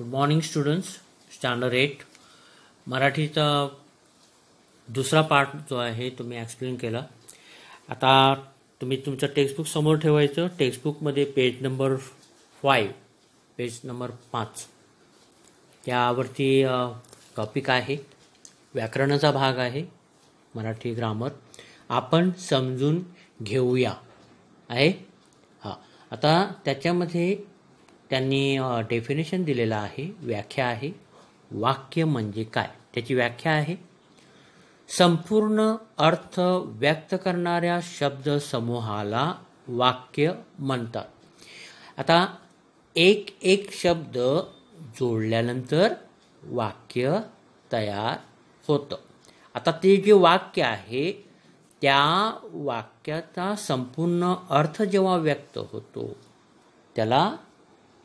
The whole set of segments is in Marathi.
good morning students standard eight मराठीचा दुसरा पार्ट जो आहे तो मी एक्सप्लेन केला आता तुम्ही तुमचं टेक्स्टबुक समोर ठेवायचं टेक्स्टबुकमध्ये page number five page number पाच त्यावरती टॉपिक आहे व्याकरणाचा भाग आहे मराठी ग्रामर आपण समजून घेऊया आहे हां आता त्याच्यामध्ये त्यांनी डेफिनेशन दिलेलं आहे व्याख्या आहे वाक्य म्हणजे काय त्याची व्याख्या आहे संपूर्ण अर्थ व्यक्त करणाऱ्या शब्दसमूहाला वाक्य म्हणतात आता एक एक शब्द जोडल्यानंतर वाक्य तयार होतं आता ते जे वाक्य आहे त्या वाक्याचा संपूर्ण अर्थ जेव्हा व्यक्त होतो त्याला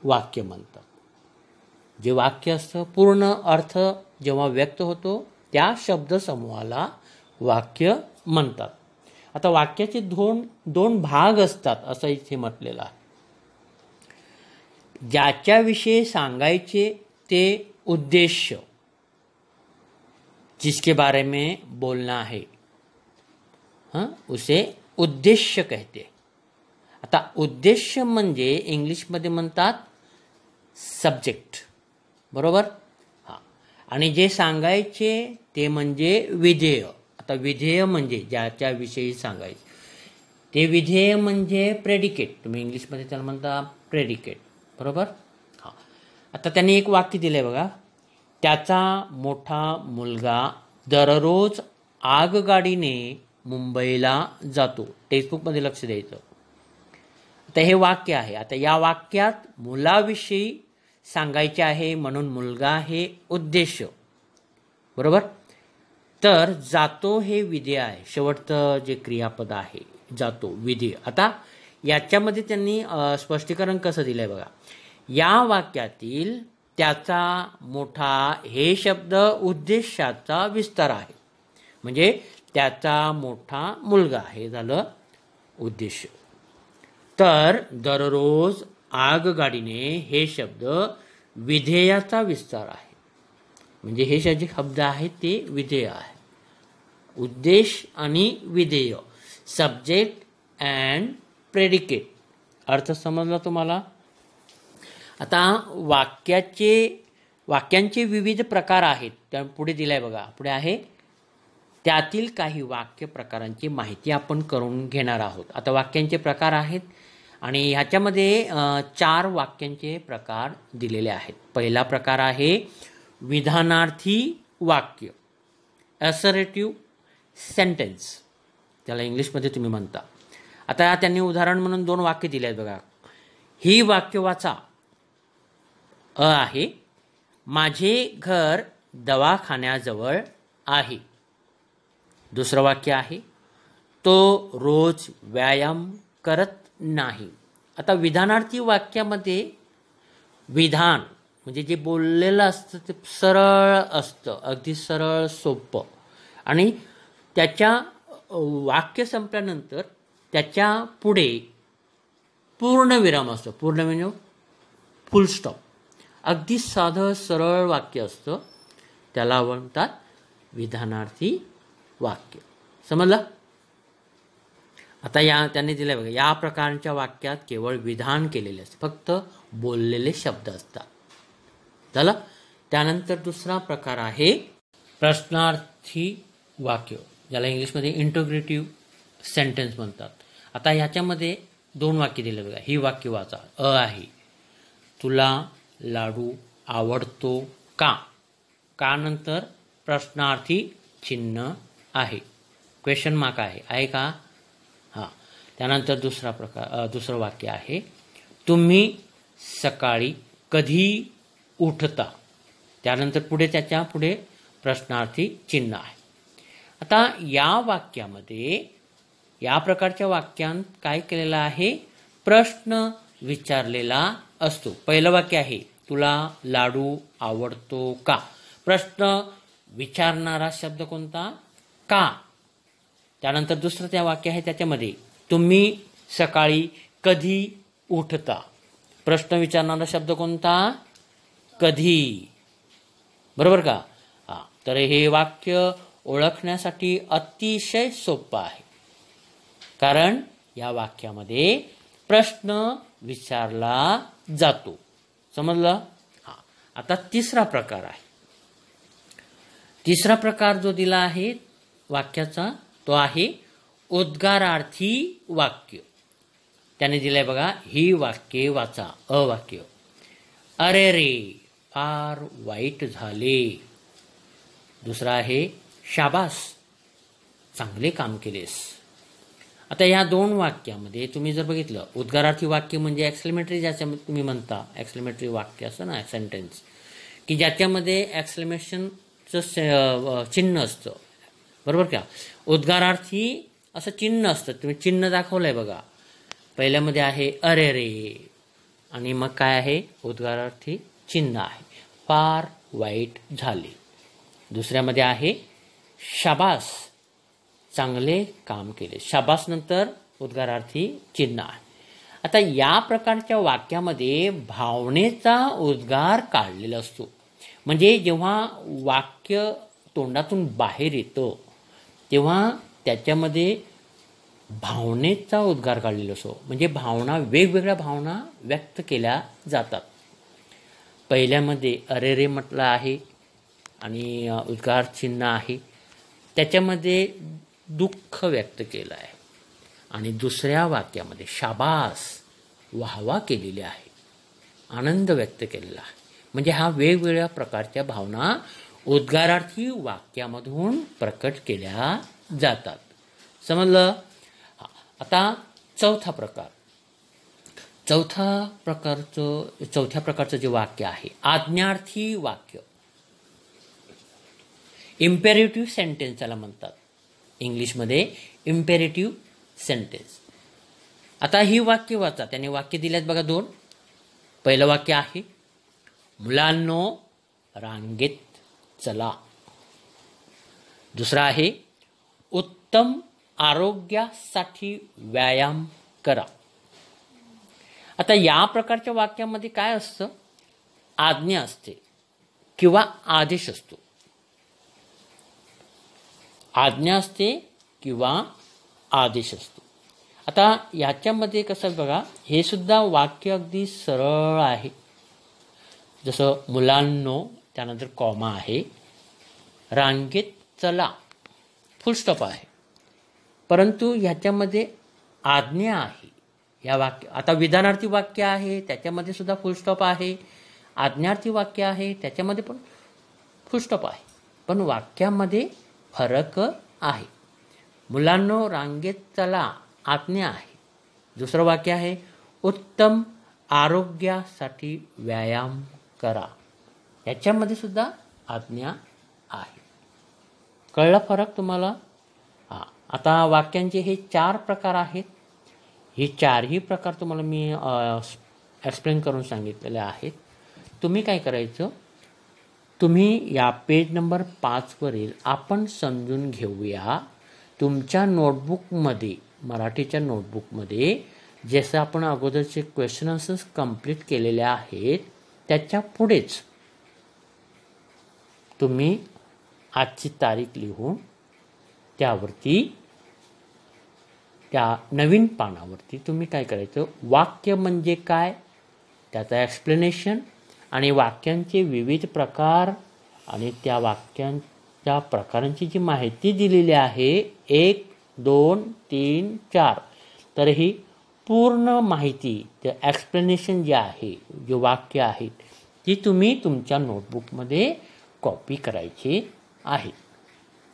वाक्य म्हणतं जे वाक्य असतं पूर्ण अर्थ जेव्हा व्यक्त होतो त्या शब्दसमूहाला वाक्य म्हणतात आता वाक्याचे दोन दोन भाग असतात असं इथे म्हटलेलं आहे ज्याच्याविषयी सांगायचे ते उद्देश जिसके बारे में बोलना आहे हां उसे उद्देश्य कहते आता उद्देश म्हणजे इंग्लिशमध्ये म्हणतात सब्जेक्ट बरोबर हां आणि जे सांगायचे ते म्हणजे विधेय आता विधेय म्हणजे ज्याच्याविषयी सांगायचे ते विधेय म्हणजे प्रेडिकेट तुम्ही इंग्लिशमध्ये त्याला म्हणता प्रेडिकेट बरोबर हां आता त्यांनी एक वाक्य दिलं आहे बघा त्याचा मोठा मुलगा दररोज आगगाडीने मुंबईला जातो टेक्स्टबुकमध्ये लक्ष द्यायचं आता हे वाक्य आहे आता या वाक्यात मुलाविषयी सांगायचे आहे म्हणून मुलगा हे उद्देश बरोबर तर जातो हे विधेय आहे शेवटचं जे क्रियापद आहे जातो विधेय आता याच्यामध्ये त्यांनी स्पष्टीकरण कसं दिलंय बघा या वाक्यातील त्याचा मोठा हे शब्द उद्देशाचा विस्तार आहे म्हणजे त्याचा मोठा मुलगा हे झालं उद्देश तर दररोज आग गाडीने हे शब्द विधेयाचा विस्तार आहे म्हणजे हे जे शब्द आहेत ते विधेय आहे उद्देश आणि विधेय सब्जेक्ट अँड प्रेडिकेट अर्थ समजला तुम्हाला आता वाक्याचे वाक्यांचे विविध प्रकार आहेत त्या पुढे दिलं आहे बघा पुढे आहे त्यातील काही वाक्य प्रकारांची माहिती आपण करून घेणार आहोत आता वाक्यांचे प्रकार आहेत आणि ह्याच्यामध्ये चार वाक्यांचे प्रकार दिलेले आहेत पहिला प्रकार आहे विधानार्थी वाक्य असरेटिव्ह सेंटेन्स त्याला इंग्लिशमध्ये तुम्ही म्हणता आता त्यांनी उदाहरण म्हणून दोन वाक्य दिले आहेत बघा ही वाक्य वाचा अ आहे माझे घर दवाखान्याजवळ आहे दुसरं वाक्य आहे तो रोज व्यायाम करत नाही आता विधानार्थी वाक्यामध्ये विधान म्हणजे जे बोललेलं असतं ते सरळ असतं अगदी सरळ सोपं आणि त्याच्या वाक्य संपल्यानंतर त्याच्या पुढे पूर्णविराम असतो पूर्ण म्हणजे फुलस्टॉप अगदी साधं सरळ वाक्य असतं त्याला म्हणतात विधानार्थी वाक्य समजलं आता या त्यांनी दिलं बघा या प्रकारच्या वाक्यात केवळ विधान केलेले असते फक्त बोललेले शब्द असतात झालं त्यानंतर दुसरा प्रकार आहे प्रश्नार्थी वाक्य ज्याला इंग्लिशमध्ये इंटोग्रेटिव्ह सेंटेन्स म्हणतात आता ह्याच्यामध्ये दोन वाक्य दिले बघा ही वाक्य वाचा अ आहे तुला लाडू आवडतो का का नंतर प्रश्नार्थी चिन्ह आहे क्वेश्चन मार्क आहे आहे का त्यानंतर दुसरा प्रकार दुसरं वाक्य आहे तुम्ही सकाळी कधी उठता त्यानंतर पुढे त्याच्या पुढे प्रश्नार्थी चिन्ह आहे आता या वाक्यामध्ये या प्रकारच्या वाक्यान काय केलेलं आहे प्रश्न विचारलेला असतो पहिलं वाक्य आहे तुला लाडू आवडतो का प्रश्न विचारणारा शब्द कोणता का त्यानंतर दुसरं त्या वाक्य आहे त्याच्यामध्ये तुम्ही सकाळी कधी उठता प्रश्न विचारणारा शब्द कोणता कधी बरोबर का हा तर हे वाक्य ओळखण्यासाठी अतिशय सोपं आहे कारण या वाक्यामध्ये प्रश्न विचारला जातो समजलं हा आता तिसरा प्रकार आहे तिसरा प्रकार जो दिला आहे वाक्याचा तो आहे उद्गारार्थी वाक्य त्याने दिलंय बघा ही वाक्य वाचा अवाक्य अरे रे फार वाईट झाले दुसरा आहे शाबास चांगले काम केलेस आता या दोन वाक्यामध्ये तुम्ही जर बघितलं उद्गारार्थी वाक्य म्हणजे ॲक्सलेमेटरी ज्याच्या तुम्ही म्हणता ॲक्सलेमेटरी वाक्य असं ना सेंटेन्स की ज्याच्यामध्ये ॲक्सलेमेशनचं चिन्ह असतं बरोबर का उद्गारार्थी असं चिन्ह असतं तुम्ही चिन्ह दाखवलंय बघा पहिल्यामध्ये आहे अरे रे आणि मग काय आहे उद्गारार्थी चिन्ह आहे फार वाईट झाले दुसऱ्यामध्ये आहे शाबास चांगले काम केले शाबास नंतर उद्गारार्थी चिन्ह आहे आता या प्रकारच्या वाक्यामध्ये भावनेचा उद्गार काढलेला असतो म्हणजे जेव्हा वाक्य तोंडातून बाहेर येतं तेव्हा त्याच्यामध्ये भावनेचा उद्गार काढलेला असो म्हणजे भावना वेगवेगळ्या भावना व्यक्त केल्या जातात पहिल्यामध्ये अरे रे म्हटलं आहे आणि उद्गार चिन्ह आहे त्याच्यामध्ये दुःख व्यक्त केलं आहे आणि दुसऱ्या वाक्यामध्ये शाबास वाहवा केलेली आहे आनंद व्यक्त केलेला आहे म्हणजे हा वेगवेगळ्या प्रकारच्या भावना उद्गारार्थी वाक्यामधून प्रकट केल्या जातात समजलं आता चौथा प्रकार चौथा प्रकारचं चौथ्या प्रकारचं जे वाक्य आहे आज्ञार्थी वाक्य इम्पेरेटिव्ह सेंटेन्स त्याला म्हणतात इंग्लिशमध्ये इम्पेरेटिव्ह सेंटेन्स आता ही वाक्य वाचा त्याने वाक्य दिल्यात बघा दोन पहिलं वाक्य आहे मुलांनो रांगेत चला दुसरा आहे उत्तम आरोग्यासाठी व्यायाम करा आता या प्रकारच्या वाक्यामध्ये काय असतं आज्ञा असते किंवा आदेश असतो आज्ञा असते किंवा आदेश असतो आता याच्यामध्ये कसं बघा हे सुद्धा वाक्य अगदी सरळ आहे जसं मुलांनो त्यानंतर कॉमा आहे रांगेत चला फुलस्टॉप आहे परंतु ह्याच्यामध्ये आज्ञा आहे या वाक्य आता विधानार्थी वाक्य आहे त्याच्यामध्ये सुद्धा फुलस्टॉप आहे आज्ञार्थी वाक्य आहे त्याच्यामध्ये पण फुलस्टॉप आहे पण वाक्यामध्ये फरक आहे मुलांनो रांगेत चला आज्ञा आहे दुसरं वाक्य आहे उत्तम आरोग्यासाठी व्यायाम करा याच्यामध्ये सुद्धा आज्ञा आहे कळला फरक तुम्हाला हां आता वाक्यांचे हे चार प्रकार आहेत हे चारही प्रकार तुम्हाला मी एक्सप्लेन करून सांगितलेले आहेत तुम्ही काय करायचं तुम्ही या पेज नंबर पाचवरील आपण समजून घेऊया तुमच्या नोटबुकमध्ये मराठीच्या नोटबुकमध्ये जसं आपण अगोदरचे क्वेश्चन आन्सर्स कम्प्लीट केलेले आहेत त्याच्या पुढेच तुम्ही आजची तारीख लिहून त्यावरती त्या नवीन पानावरती तुम्ही काय करायचं वाक्य म्हणजे काय त्याचं एक्सप्लेनेशन आणि वाक्यांचे विविध प्रकार आणि त्या वाक्यांच्या प्रकारांची जी माहिती दिलेली आहे एक दोन तीन चार तर ही पूर्ण माहिती ते एक्सप्लेनेशन जे आहे जे वाक्य आहेत ती तुम्ही तुमच्या नोटबुकमध्ये कॉपी करायची आहे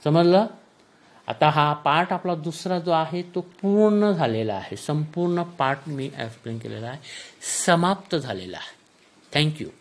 समजलं आता हा पार्ट आपला दुसरा जो आहे तो पूर्ण झालेला आहे संपूर्ण पार्ट मी एक्सप्लेन केलेला आहे समाप्त झालेला आहे थँक्यू